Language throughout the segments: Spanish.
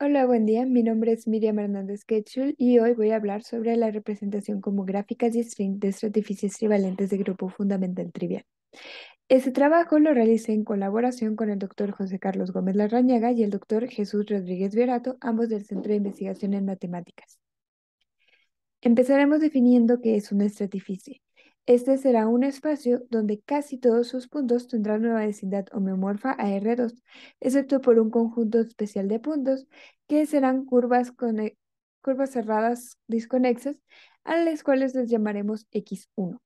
Hola, buen día. Mi nombre es Miriam Hernández ketchul y hoy voy a hablar sobre la representación como gráficas y string de estratifices trivalentes de grupo fundamental trivial. Este trabajo lo realicé en colaboración con el doctor José Carlos Gómez Larrañaga y el doctor Jesús Rodríguez Verato, ambos del Centro de Investigación en Matemáticas. Empezaremos definiendo qué es una estratificie. Este será un espacio donde casi todos sus puntos tendrán una densidad homeomorfa a R2, excepto por un conjunto especial de puntos que serán curvas, curvas cerradas desconexas, a las cuales les llamaremos X1.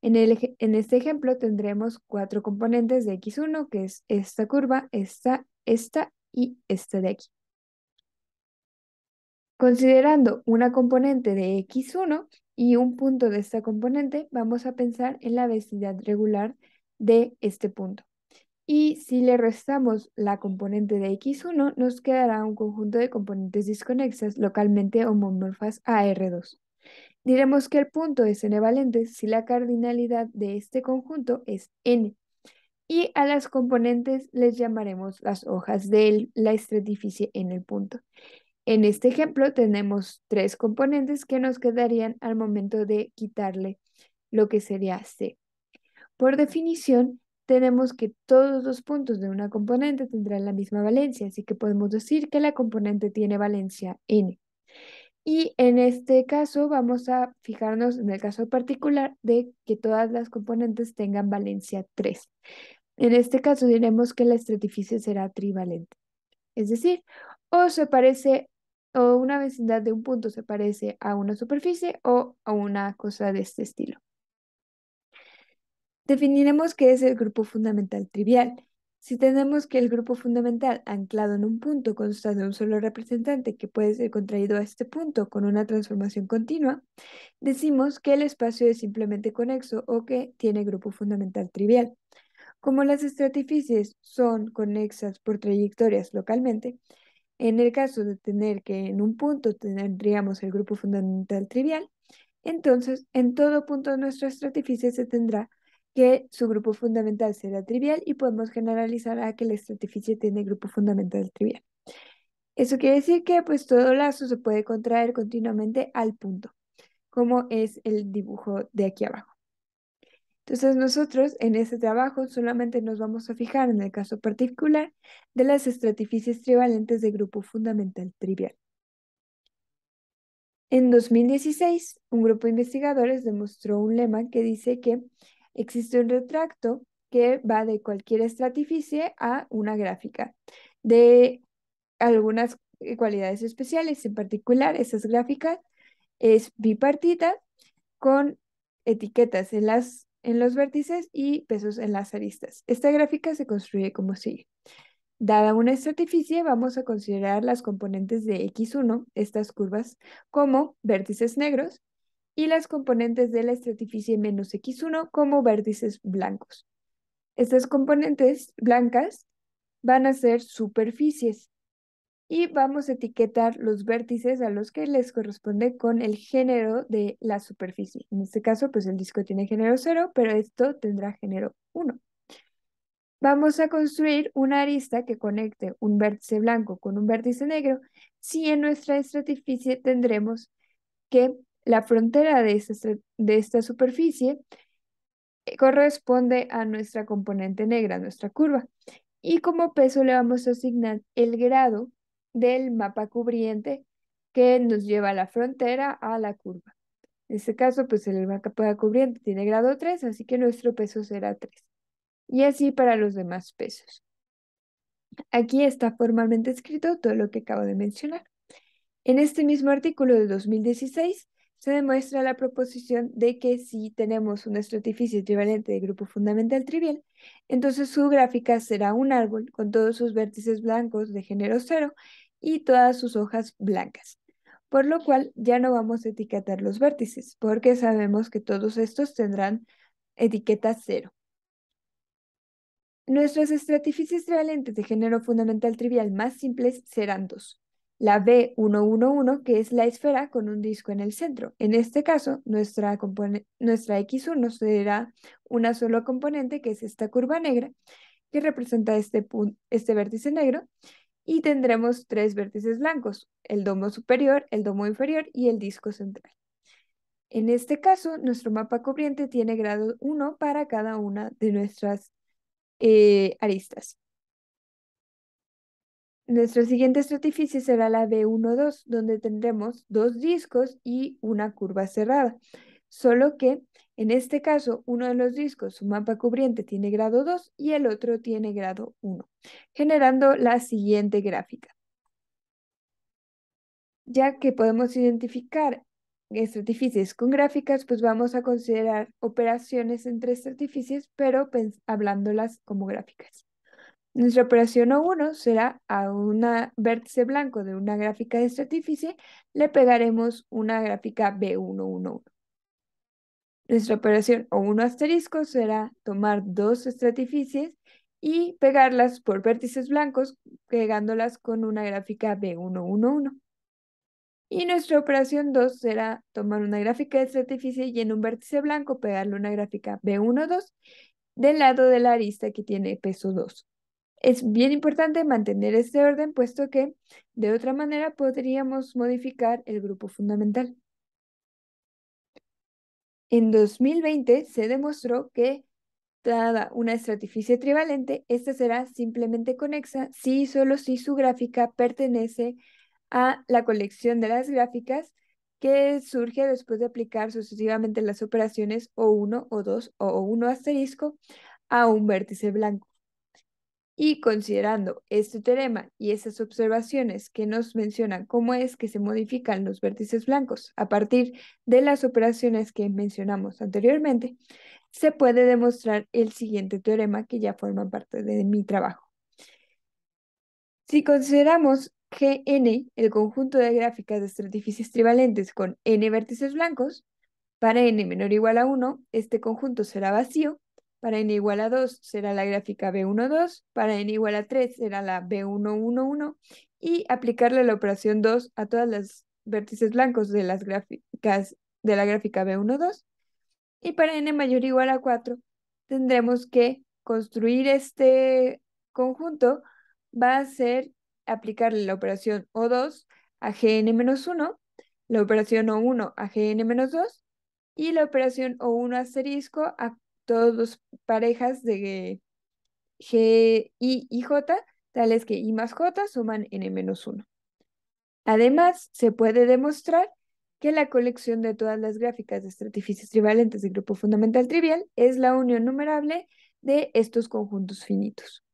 En, en este ejemplo tendremos cuatro componentes de X1, que es esta curva, esta, esta y esta de aquí. Considerando una componente de X1, y un punto de esta componente, vamos a pensar en la vecindad regular de este punto. Y si le restamos la componente de x1, nos quedará un conjunto de componentes desconexas localmente homomorfas a R2. Diremos que el punto es n si la cardinalidad de este conjunto es n. Y a las componentes les llamaremos las hojas de la estratificie en el punto. En este ejemplo tenemos tres componentes que nos quedarían al momento de quitarle lo que sería C. Por definición, tenemos que todos los puntos de una componente tendrán la misma valencia, así que podemos decir que la componente tiene valencia n. Y en este caso vamos a fijarnos en el caso particular de que todas las componentes tengan valencia 3. En este caso diremos que la estratificia será trivalente, es decir, o se parece o una vecindad de un punto se parece a una superficie o a una cosa de este estilo. Definiremos qué es el grupo fundamental trivial. Si tenemos que el grupo fundamental anclado en un punto consta de un solo representante que puede ser contraído a este punto con una transformación continua, decimos que el espacio es simplemente conexo o que tiene grupo fundamental trivial. Como las estratificies son conexas por trayectorias localmente, en el caso de tener que en un punto tendríamos el grupo fundamental trivial, entonces en todo punto de nuestra estratificia se tendrá que su grupo fundamental será trivial y podemos generalizar a que la estratificia tiene grupo fundamental trivial. Eso quiere decir que pues todo lazo se puede contraer continuamente al punto, como es el dibujo de aquí abajo. Entonces nosotros en este trabajo solamente nos vamos a fijar en el caso particular de las estratificias trivalentes de grupo fundamental trivial. En 2016, un grupo de investigadores demostró un lema que dice que existe un retracto que va de cualquier estratificie a una gráfica de algunas cualidades especiales, en particular esas gráficas es bipartita con etiquetas en las en los vértices y pesos en las aristas. Esta gráfica se construye como sigue. Dada una estratificie, vamos a considerar las componentes de X1, estas curvas, como vértices negros y las componentes de la estratificie menos X1 como vértices blancos. Estas componentes blancas van a ser superficies y vamos a etiquetar los vértices a los que les corresponde con el género de la superficie. En este caso, pues el disco tiene género 0, pero esto tendrá género 1. Vamos a construir una arista que conecte un vértice blanco con un vértice negro si en nuestra estratificie tendremos que la frontera de esta, de esta superficie eh, corresponde a nuestra componente negra, nuestra curva y como peso le vamos a asignar el grado del mapa cubriente que nos lleva a la frontera a la curva. En este caso, pues el mapa cubriente tiene grado 3, así que nuestro peso será 3. Y así para los demás pesos. Aquí está formalmente escrito todo lo que acabo de mencionar. En este mismo artículo de 2016 se demuestra la proposición de que si tenemos una estratificio equivalente de grupo fundamental trivial, entonces su gráfica será un árbol con todos sus vértices blancos de género cero y todas sus hojas blancas, por lo cual ya no vamos a etiquetar los vértices, porque sabemos que todos estos tendrán etiqueta cero. Nuestras estratifices trivalentes de género fundamental trivial más simples serán dos. La B111, que es la esfera con un disco en el centro. En este caso, nuestra, nuestra X1 será una sola componente, que es esta curva negra, que representa este, este vértice negro, y tendremos tres vértices blancos, el domo superior, el domo inferior y el disco central. En este caso, nuestro mapa cubriente tiene grado 1 para cada una de nuestras eh, aristas. Nuestro siguiente estratificio será la B1-2, donde tendremos dos discos y una curva cerrada. Solo que en este caso, uno de los discos, su mapa cubriente, tiene grado 2 y el otro tiene grado 1, generando la siguiente gráfica. Ya que podemos identificar estratifices con gráficas, pues vamos a considerar operaciones entre estratifices, pero hablándolas como gráficas. Nuestra operación O1 será a un vértice blanco de una gráfica de estratificie, le pegaremos una gráfica B111. Nuestra operación o uno asterisco será tomar dos estratificies y pegarlas por vértices blancos, pegándolas con una gráfica B111. Y nuestra operación 2 será tomar una gráfica de estratificie y en un vértice blanco pegarle una gráfica B12 del lado de la arista que tiene peso 2. Es bien importante mantener este orden, puesto que de otra manera podríamos modificar el grupo fundamental. En 2020 se demostró que dada una estratificia trivalente, esta será simplemente conexa si y solo si su gráfica pertenece a la colección de las gráficas que surge después de aplicar sucesivamente las operaciones O1, O2 o O1 asterisco a un vértice blanco. Y considerando este teorema y esas observaciones que nos mencionan cómo es que se modifican los vértices blancos a partir de las operaciones que mencionamos anteriormente, se puede demostrar el siguiente teorema que ya forma parte de mi trabajo. Si consideramos Gn, el conjunto de gráficas de estratificies trivalentes con n vértices blancos, para n menor o igual a 1, este conjunto será vacío para n igual a 2 será la gráfica B12, para n igual a 3 será la B111 y aplicarle la operación 2 a todas las vértices blancos de las gráficas de la gráfica B12 y para n mayor o igual a 4 tendremos que construir este conjunto va a ser aplicarle la operación O2 a Gn-1, la operación O1 a Gn-2 y la operación O1 asterisco a todas las parejas de G, I y J, tales que I más J suman N menos 1. Además, se puede demostrar que la colección de todas las gráficas de estratificies trivalentes del grupo fundamental trivial es la unión numerable de estos conjuntos finitos.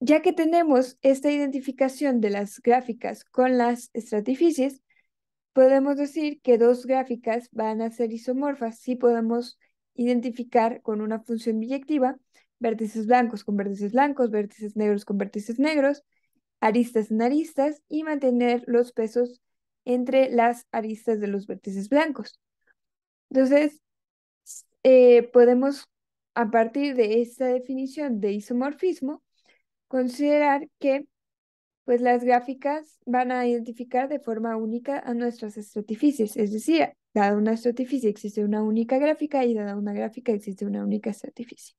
Ya que tenemos esta identificación de las gráficas con las estratificies, podemos decir que dos gráficas van a ser isomorfas si podemos identificar con una función biyectiva vértices blancos con vértices blancos, vértices negros con vértices negros, aristas en aristas y mantener los pesos entre las aristas de los vértices blancos. Entonces, eh, podemos, a partir de esta definición de isomorfismo, considerar que pues las gráficas van a identificar de forma única a nuestras estratificies, es decir, dada una estratificie existe una única gráfica y dada una gráfica existe una única estratificie.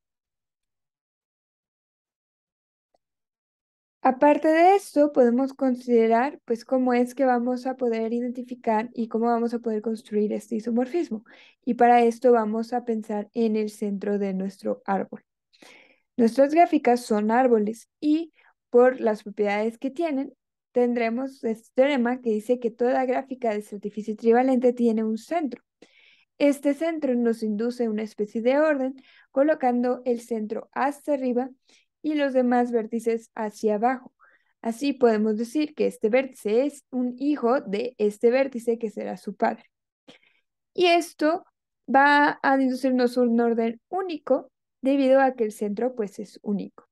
Aparte de esto, podemos considerar pues cómo es que vamos a poder identificar y cómo vamos a poder construir este isomorfismo. Y para esto vamos a pensar en el centro de nuestro árbol. Nuestras gráficas son árboles y por las propiedades que tienen, tendremos este teorema que dice que toda gráfica de certificio trivalente tiene un centro. Este centro nos induce una especie de orden, colocando el centro hacia arriba y los demás vértices hacia abajo. Así podemos decir que este vértice es un hijo de este vértice que será su padre. Y esto va a inducirnos un orden único debido a que el centro pues es único.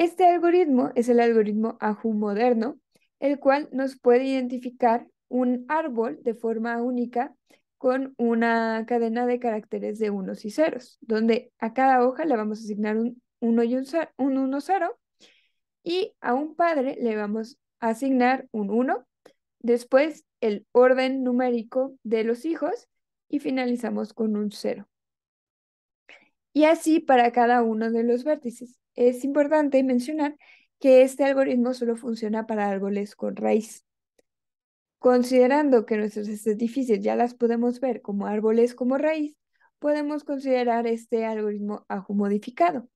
Este algoritmo es el algoritmo AJU moderno, el cual nos puede identificar un árbol de forma única con una cadena de caracteres de unos y ceros, donde a cada hoja le vamos a asignar un 1 y un un 1 0, y a un padre le vamos a asignar un 1, después el orden numérico de los hijos y finalizamos con un 0. Y así para cada uno de los vértices es importante mencionar que este algoritmo solo funciona para árboles con raíz. Considerando que nuestros edificios ya las podemos ver como árboles como raíz, podemos considerar este algoritmo ajo modificado.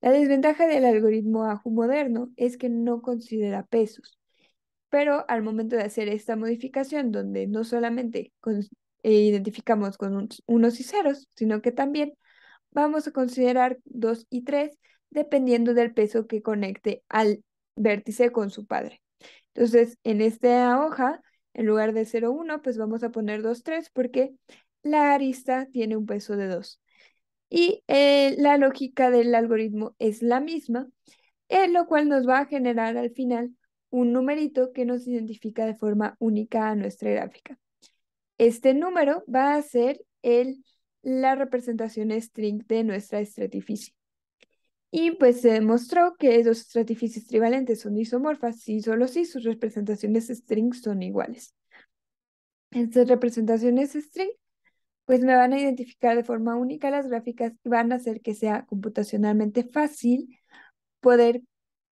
La desventaja del algoritmo ajo moderno es que no considera pesos, pero al momento de hacer esta modificación, donde no solamente eh, identificamos con unos y ceros, sino que también vamos a considerar dos y 3 dependiendo del peso que conecte al vértice con su padre. Entonces, en esta hoja, en lugar de 0,1, pues vamos a poner 2,3 porque la arista tiene un peso de 2. Y eh, la lógica del algoritmo es la misma, lo cual nos va a generar al final un numerito que nos identifica de forma única a nuestra gráfica. Este número va a ser el, la representación string de nuestra estratificia. Y pues se demostró que los estratificios trivalentes son isomorfas y solo si sus representaciones string son iguales. Estas representaciones string pues me van a identificar de forma única las gráficas y van a hacer que sea computacionalmente fácil poder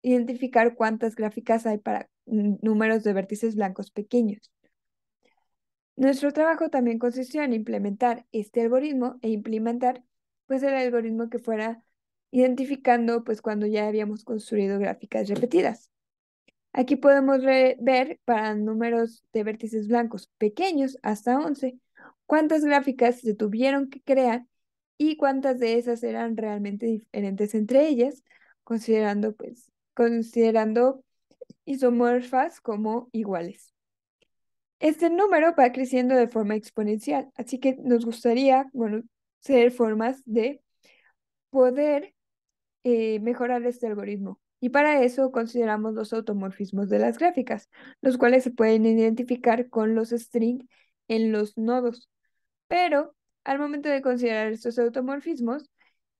identificar cuántas gráficas hay para números de vértices blancos pequeños. Nuestro trabajo también consistió en implementar este algoritmo e implementar pues el algoritmo que fuera identificando pues cuando ya habíamos construido gráficas repetidas. Aquí podemos ver para números de vértices blancos pequeños hasta 11 cuántas gráficas se tuvieron que crear y cuántas de esas eran realmente diferentes entre ellas, considerando pues considerando isomorfas como iguales. Este número va creciendo de forma exponencial, así que nos gustaría ser formas de poder eh, mejorar este algoritmo. Y para eso consideramos los automorfismos de las gráficas, los cuales se pueden identificar con los string en los nodos. Pero al momento de considerar estos automorfismos,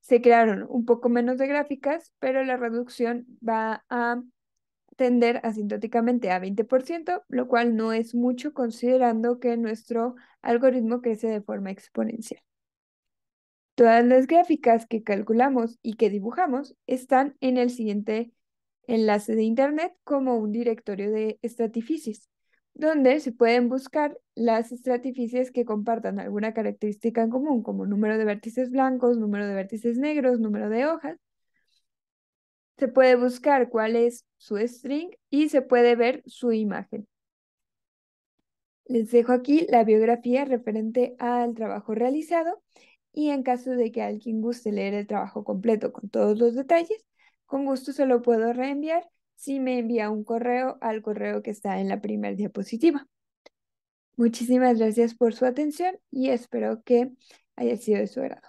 se crearon un poco menos de gráficas, pero la reducción va a tender asintóticamente a 20%, lo cual no es mucho considerando que nuestro algoritmo crece de forma exponencial. Todas las gráficas que calculamos y que dibujamos están en el siguiente enlace de Internet como un directorio de estratificies, donde se pueden buscar las estratificies que compartan alguna característica en común, como número de vértices blancos, número de vértices negros, número de hojas. Se puede buscar cuál es su string y se puede ver su imagen. Les dejo aquí la biografía referente al trabajo realizado y en caso de que alguien guste leer el trabajo completo con todos los detalles, con gusto se lo puedo reenviar si me envía un correo al correo que está en la primera diapositiva. Muchísimas gracias por su atención y espero que haya sido de su agrado.